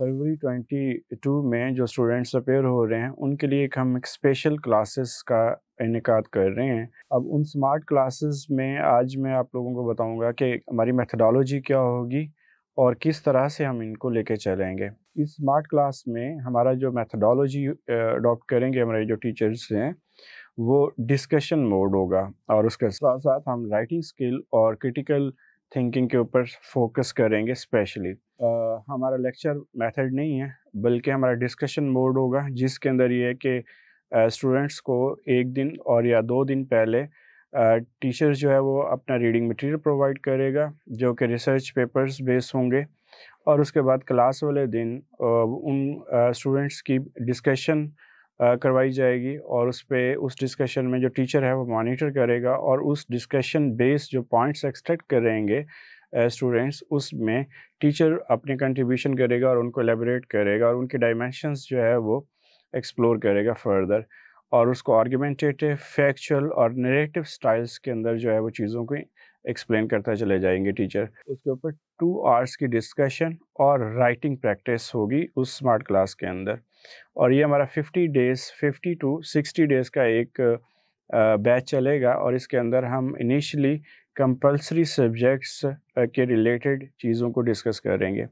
फरवरी 22 में जो students appear हो रहे हैं उनके लिए एक हम एक स्पेशल क्लासेस का इनका कर रहे हैं अब उन स्मार्ट क्लासेस में आज मैं आप लोगों को बताऊंगा कि हमारी मेथडोलॉजी क्या होगी और किस तरह से हम इनको लेके चलेंगे इस स्मार्ट क्लास में हमारा जो मेथडोलॉजी अडॉप्ट करेंगे हमारे जो टीचर्स हैं वो डिस्कशन मोड होगा और उसके साथ साथ हम राइटिंग स्किल और क्रिटिकल थिंकिंग के ऊपर फोकस करेंगे स्पेशली uh, हमारा लेक्चर मेथड नहीं है बल्कि हमारा डिस्कशन मोड होगा जिसके अंदर ये है कि स्टूडेंट्स को एक दिन और या दो दिन पहले टीचर्स uh, जो है वो अपना रीडिंग मटेरियल प्रोवाइड करेगा जो कि रिसर्च पेपर्स बेस होंगे और उसके बाद क्लास वाले दिन उन स्टूडेंट्स की डिस्कशन करवाई जाएगी और उस पर उस डिस्कशन में जो टीचर है वो मॉनिटर करेगा और उस डिस्कशन बेस्ड जो पॉइंट्स एक्सट्रैक्ट करेंगे स्टूडेंट्स उसमें टीचर अपने कंट्रीब्यूशन करेगा और उनको एलेबरेट करेगा और उनके डायमेंशंस जो है वो एक्सप्लोर करेगा फर्दर और उसको आर्गुमेंटेटिव फैक्चुअल और नरेटिव स्टाइल्स के अंदर जो है वो चीज़ों को एक्सप्लेन करता चले जाएंगे टीचर उसके ऊपर टू आवर्स की डिस्कशन और राइटिंग प्रैक्टिस होगी उस स्मार्ट क्लास के अंदर और ये हमारा 50 डेज़ 50 टू 60 डेज़ का एक बैच चलेगा और इसके अंदर हम इनिशियली कंपलसरी सब्जेक्ट्स के रिलेटेड चीज़ों को डिस्कस करेंगे